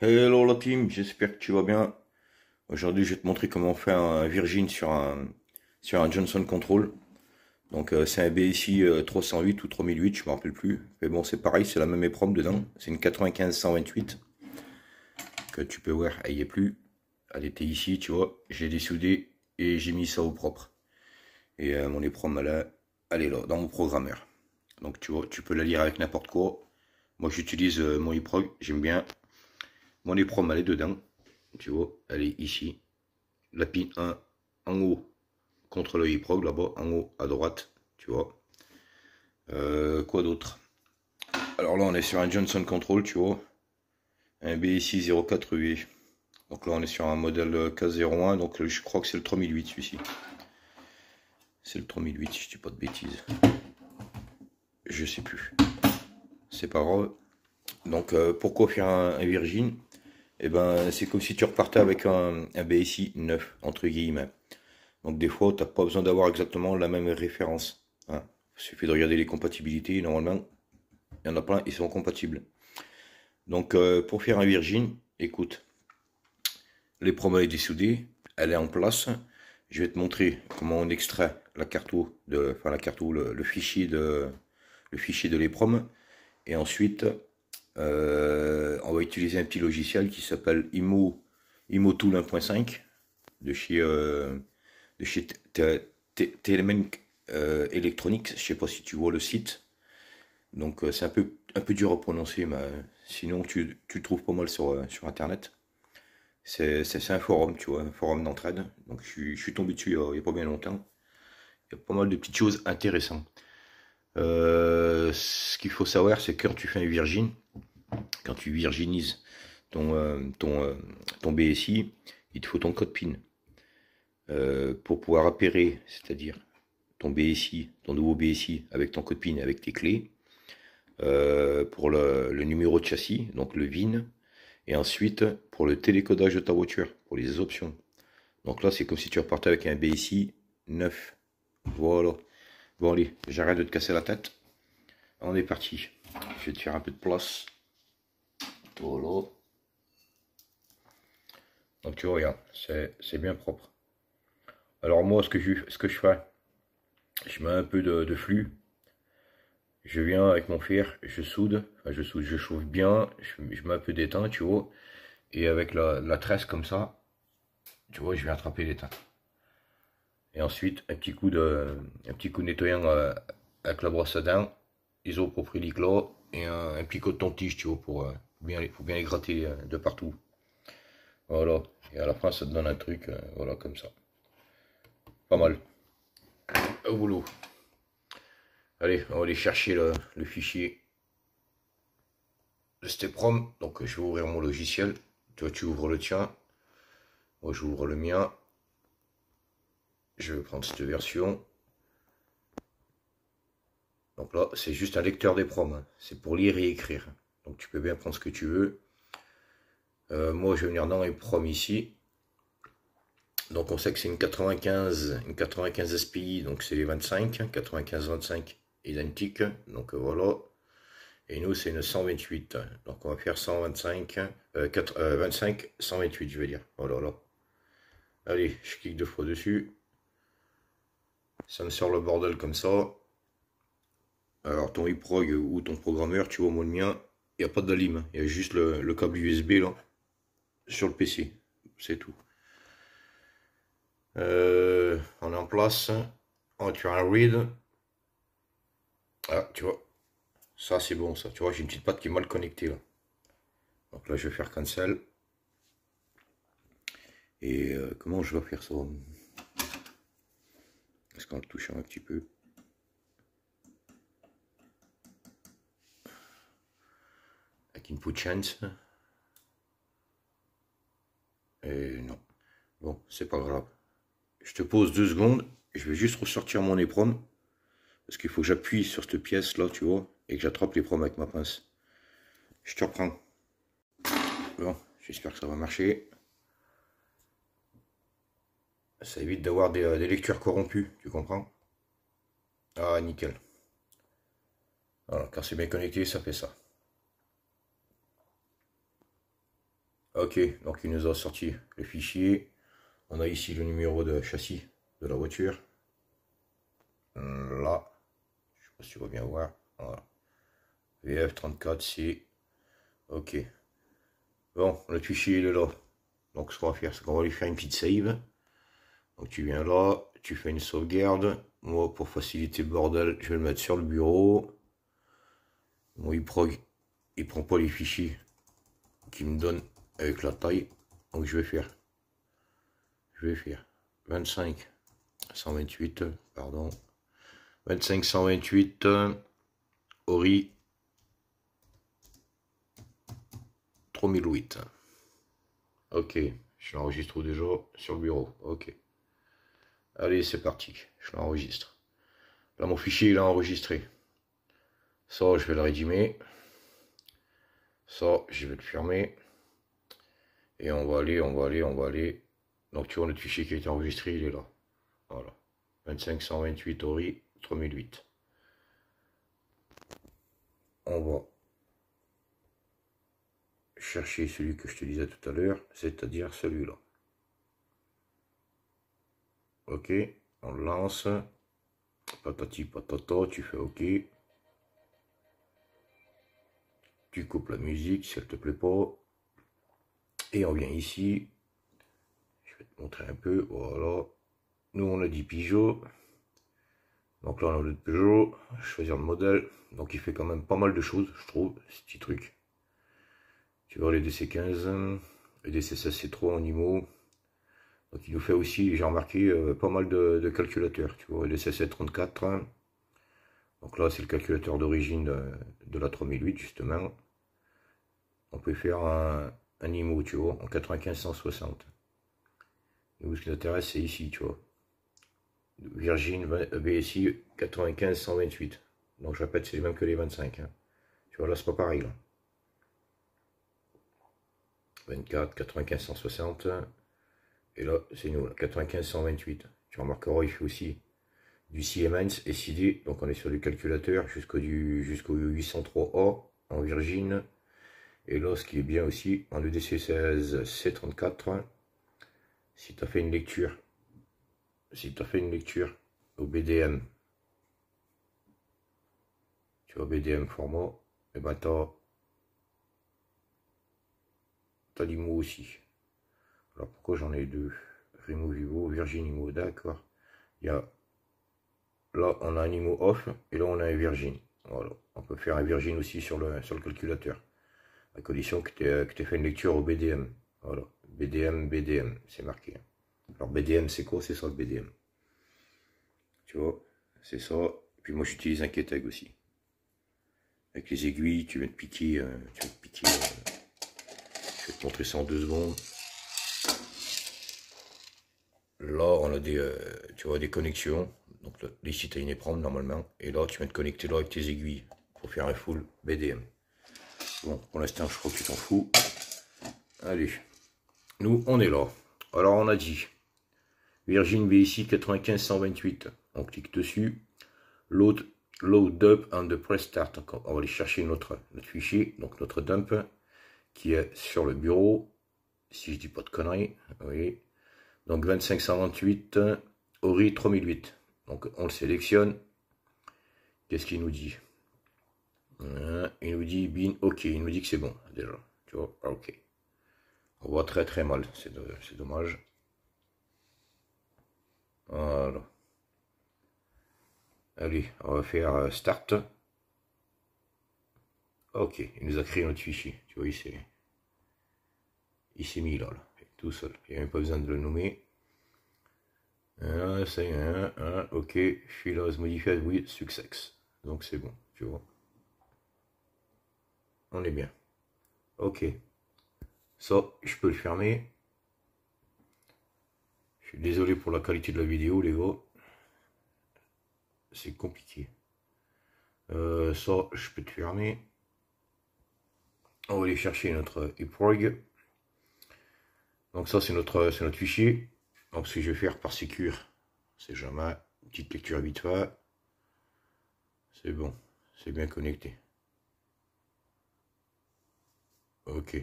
Hello la team, j'espère que tu vas bien. Aujourd'hui, je vais te montrer comment on fait un Virgin sur un, sur un Johnson Control. Donc euh, c'est un BSI 308 euh, ou 3008, je ne me rappelle plus. Mais bon, c'est pareil, c'est la même épreuve dedans. C'est une 95-128 que tu peux voir, elle n'y est plus. Elle était ici, tu vois. J'ai dessoudé et j'ai mis ça au propre. Et euh, mon épreuve, elle, est là, dans mon programmeur. Donc tu vois, tu peux la lire avec n'importe quoi. Moi, j'utilise mon iProg, j'aime bien. Mon épreuve, elle est dedans. Tu vois, elle est ici. La pin 1 en haut contre le là-bas, en haut à droite. Tu vois. Euh, quoi d'autre Alors là, on est sur un Johnson Control, tu vois. Un BIC 04 Donc là, on est sur un modèle K01. Donc je crois que c'est le 3008 celui-ci. C'est le 3008, si je dis pas de bêtises. Je sais plus. C'est pas grave. Donc euh, pourquoi faire un Virgin et eh ben, c'est comme si tu repartais avec un, BSI neuf, entre guillemets. Donc des fois, tu n'as pas besoin d'avoir exactement la même référence. Hein. Il suffit de regarder les compatibilités, normalement, il y en a plein, ils sont compatibles. Donc euh, pour faire un Virgin, écoute, les promos est dessoudée, elle est en place. Je vais te montrer comment on extrait la la le, fichier de le fichier de l'EPROM. Et ensuite, euh, on va utiliser un petit logiciel qui s'appelle Imo, Imotool 1.5 de chez, euh, de chez euh, Electronics. Je ne sais pas si tu vois le site. Donc c'est un peu, un peu dur à prononcer, mais sinon tu, tu trouves pas mal sur, sur Internet. C'est un forum, tu vois, un forum d'entraide. Donc je suis, tombé dessus il n'y a, pas bien longtemps. Il y a pas mal de petites choses intéressantes. ce qu'il faut savoir, c'est que quand tu fais un virgin, quand tu virginises ton, euh, ton, euh, ton BSI, il te faut ton code PIN. Euh, pour pouvoir appairer, c'est-à-dire ton BSI, ton nouveau BSI avec ton code PIN, avec tes clés, pour le, le, numéro de châssis, donc le VIN, et ensuite pour le télécodage de ta voiture, pour les options. Donc là, c'est comme si tu repartais avec un BSI neuf, Voilà. Bon allez, j'arrête de te casser la tête. On est parti. Je vais te faire un peu de place. Donc tu vois, c'est bien propre. Alors moi, ce que je, ce que je fais, je mets un peu de, flux. Je viens avec mon fer, je soude, je soude, je chauffe bien, je, mets un peu d'étain, tu vois. Et avec la, tresse comme ça, tu vois, je vais attraper l'étain. Et ensuite, un petit coup de, un petit coup nettoyant euh, avec la brosse à dents, isopropylique et un, un picot de tige, tu vois, pour, euh, faut bien, faut bien les gratter hein, de partout. Voilà. Et à la fin, ça te donne un truc, euh, voilà, comme ça. Pas mal. Au boulot. Allez, on va aller chercher le, le fichier de Steprom. Donc, je vais ouvrir mon logiciel. Toi, tu ouvres le tien. Moi, j'ouvre le mien. Je vais prendre cette version. Donc là, c'est juste un lecteur des proms. Hein. C'est pour lire et écrire tu peux bien prendre ce que tu veux. Euh, moi, je vais venir dans les prom ici. Donc on sait que c'est une 95, une 95 SPI, donc c'est les 25, 95-25 identique. Donc euh, voilà. Et nous, c'est une 128. Donc on va faire 125, 25, 128, je vais dire. Voilà, là. Allez, je clique deux fois dessus. Ça me sort le bordel comme ça. Alors ton e-prog ou ton programmeur, tu vois, mon le mien, il n'y a pas de lime, il y a juste le, câble USB là, sur le PC, c'est tout. Euh, on est en place, on tu as un read, ah tu vois, ça c'est bon ça, tu vois j'ai une petite patte qui est mal connectée là. Donc là je vais faire cancel, et euh, comment je vais faire ça Est-ce qu'on le touche un petit peu put Chance. Et non. Bon, c'est pas grave. Je te pose deux secondes. Je vais juste ressortir mon éprome. Parce qu'il faut que j'appuie sur cette pièce là, tu vois. Et que j'attrape l'éperon avec ma pince. Je te reprends. Bon, j'espère que ça va marcher. Ça évite d'avoir des, euh, des, lectures corrompues, tu comprends Ah, nickel. Alors, quand c'est bien connecté, ça fait ça. Ok, donc il nous a sorti le fichier. On a ici le numéro de châssis de la voiture. Là, je ne sais pas si tu vas bien voir. Voilà. VF34C. Ok. Bon, le fichier il est là. Donc ce qu'on va faire, c'est qu'on va lui faire une petite save. Donc tu viens là, tu fais une sauvegarde. Moi, pour faciliter le bordel, je vais le mettre sur le bureau. Moi, il ne prend pas les fichiers qu'il me donne avec la taille. Donc je vais faire, je vais faire 25, 128, pardon, 25, 128, Ori 3008. Ok, je l'enregistre déjà sur le bureau. Ok. Allez, c'est parti, je l'enregistre. Là, mon fichier, il est enregistré. Ça, je vais le rédimer. Ça, je vais le fermer. Et on va aller, on va aller, on va aller. Donc tu vois notre fichier qui a été enregistré, il est là. Voilà. 2528 Ori 3008. On va chercher celui que je te disais tout à l'heure, c'est-à-dire celui-là. Ok, on lance. Patati patata, tu fais ok. Tu coupes la musique si elle te plaît pas. Et on vient ici. Je vais te montrer un peu. Voilà. Oh, nous, on a dit Peugeot. Donc là, on a le Peugeot. Choisir le modèle. Donc il fait quand même pas mal de choses, je trouve, ce petit truc. Tu vois, les DC15, les dc 3 en IMO. Donc il nous fait aussi, j'ai remarqué, euh, pas mal de, calculateurs. Tu vois, les DC734. Donc là, c'est le calculateur d'origine de la 3008, justement. On peut faire un, animaux, tu vois, en 95-160. ce qui nous intéresse, c'est ici, tu vois. Virgin euh, BSI 95-128. Donc, je répète, c'est les mêmes que les 25. Hein. Tu vois, là, c'est pas pareil, 24, 95, 160. Et là, c'est nous, 95, 128. Tu remarqueras, il fait aussi du Siemens SID. Donc, on est sur du calculateur jusqu'au jusqu'au 803A en Virgin et là, ce qui est bien aussi, en EDC16 C34, si tu as fait une lecture, si tu as fait une lecture au BDM, tu as BDM format, et eh ben tu as, l'IMO aussi. Alors pourquoi j'en ai deux Rimo Vivo, Virgin IMO, d'accord. Il y a, là on a un IMO off, et là on a un Virgin. Voilà, on peut faire un Virgin aussi sur le, sur le calculateur à condition que tu aies, euh, fait une lecture au BDM. Voilà, BDM, BDM, c'est marqué. Alors BDM, c'est quoi C'est ça le BDM. Tu vois, c'est ça. Puis moi, j'utilise un Ketag aussi. Avec les aiguilles, tu vas te piquer, tu piquer. Euh, je vais te montrer ça en deux secondes. Là, on a des, euh, tu vois, des connexions. Donc les ici, tu une épreuve normalement. Et là, tu vas te connecter là avec tes aiguilles pour faire un full BDM. Bon, pour l'instant, je crois que tu t'en fous. Allez, nous, on est là. Alors, on a dit Virgin 95 95128. On clique dessus. Load, load up and press start. on va aller chercher notre, fichier, donc notre dump, qui est sur le bureau. Si je dis pas de conneries, oui. Donc 2528, Ori 3008. Donc on le sélectionne. Qu'est-ce qu'il nous dit Hein, il nous dit bin ok, il nous dit que c'est bon déjà. Tu vois, ah, ok. On voit très très mal, c'est dommage. Allez, on va faire euh, start. Ok, il nous a créé notre fichier. Tu vois, il s'est mis là, tout seul. Il n'y a même pas besoin de le nommer. ça y est, ok, filos modifié, oui, success. Donc c'est bon, tu vois on est bien. Ok. Ça, je peux le fermer. Je suis désolé pour la qualité de la vidéo, les gars. C'est compliqué. ça, euh, je peux te fermer. On va aller chercher notre eprog. Donc ça, c'est notre, notre fichier. Donc ce que je vais faire par secure c'est jamais. Une petite lecture vite fait. C'est bon, c'est bien connecté. Ok,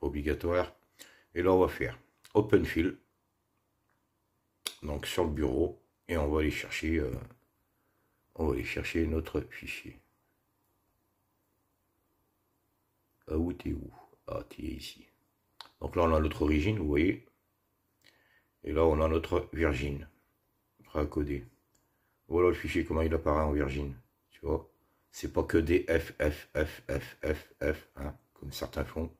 obligatoire. Et là, on va faire open fill. Donc sur le bureau. Et on va aller chercher, euh, on va aller chercher notre fichier. Ah, où t'es où Ah, t'es ici. Donc là, on a notre origine, vous voyez. Et là, on a notre Virgin. Prêt à coder. Voilà le fichier, comment il apparaît en Virgin. Tu vois C'est pas que des F, F, F, F, F, F. Hein certains font.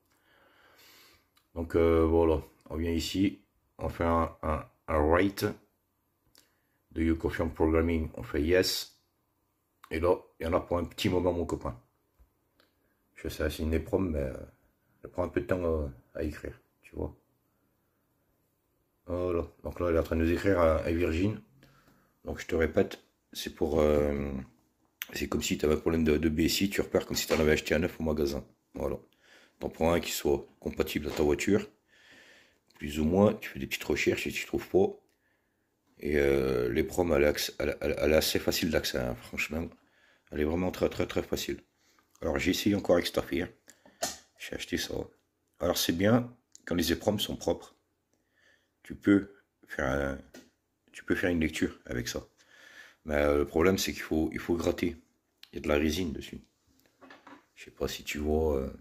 Donc euh, voilà, on vient ici, on fait un, un, write. Do you confirm programming On fait yes. Et là, il y en a pour un petit moment, mon copain. Je sais, c'est une épreuve, mais elle euh, prend un peu de temps euh, à écrire, tu vois. Voilà, donc là, il est en train de nous écrire à, Virgin. Donc je te répète, c'est pour... c'est comme si tu avais un problème de, de BSI, tu repères comme si tu en avais acheté un neuf au magasin. Voilà. T'en prends un qui soit compatible à ta voiture. Plus ou moins, tu fais des petites recherches et tu trouves pas. Et euh, les proms, elle, l'axe, elle, est assez facile d'accès, hein, franchement. Elle est vraiment très très très facile. Alors j'ai essayé encore avec Starfire. J'ai acheté ça. Alors c'est bien quand les épreuves sont propres. Tu peux faire un, tu peux faire une lecture avec ça. Mais euh, le problème c'est qu'il faut il faut gratter. Il y a de la résine dessus. Je sais pas si tu vois. Euh,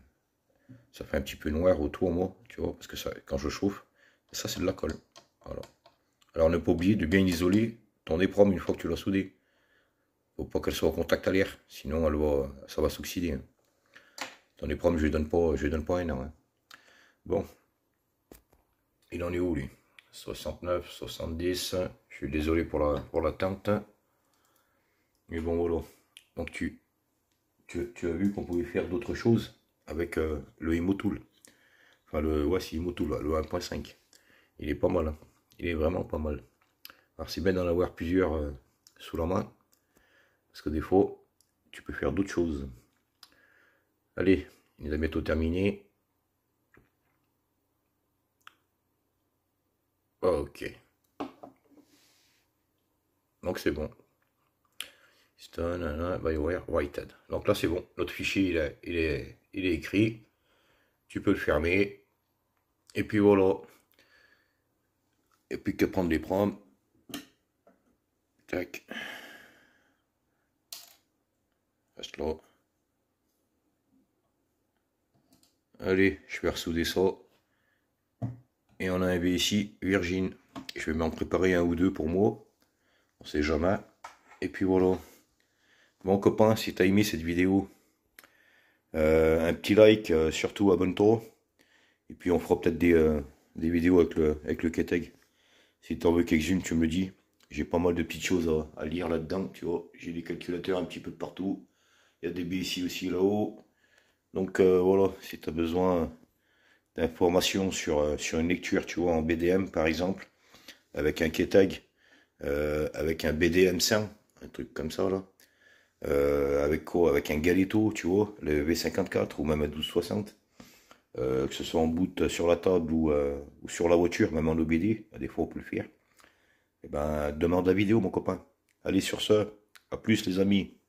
ça fait un petit peu noir autour, moi, tu vois, parce que ça, quand je chauffe, ça c'est de la colle. Alors, Alors ne pas oublier de bien isoler ton épreuve une fois que tu l'as soudé Faut pas qu'elle soit en contact à l'air, sinon elle ça va s'oxyder. Hein. Ton épreuve, je ne donne pas, je lui donne pas un an. Hein. Bon, il en est où lui 69, 70. Je suis désolé pour la pour l'attente. Mais bon voilà. Donc tu, tu as vu qu'on pouvait faire d'autres choses avec euh, le Emotool, Enfin, le, voici le 1.5. Il est pas mal. Hein. Il est vraiment pas mal. Alors, c'est bien d'en avoir plusieurs euh, sous la main. Parce que des fois, tu peux faire d'autres choses. Allez, il est bientôt terminé. Ok. Donc c'est bon. Donc là, c'est bon. Notre fichier, il est, il, est, il est écrit. Tu peux le fermer. Et puis voilà. Et puis que prendre les proms. Tac. Reste là. Allez, je vais ressouder ça. Et on a un ici Virgin. Je vais m'en préparer un ou deux pour moi. On sait jamais. Et puis voilà bon copain, si t'as aimé cette vidéo, euh, un petit like, euh, surtout abonne-toi. Et puis on fera peut-être des, euh, des, vidéos avec le, avec le KTEG. Si t'en veux quelques-unes, tu me dis. J'ai pas mal de petites choses à, lire là-dedans, tu vois. J'ai des calculateurs un petit peu partout. Il y a des ici aussi là-haut. Donc voilà, si t'as besoin d'informations sur, sur une lecture, tu vois, en BDM par exemple, avec un KTEG, avec un BDM 5 un truc comme ça là euh, avec quoi Avec un Galito, tu vois, le V54 ou même un 1260. Euh, que ce soit en boot euh, sur la table ou, ou sur la voiture, même en OBD, à des fois on peut le Et eh ben, demande la vidéo, mon copain. Allez sur ce, à plus les amis.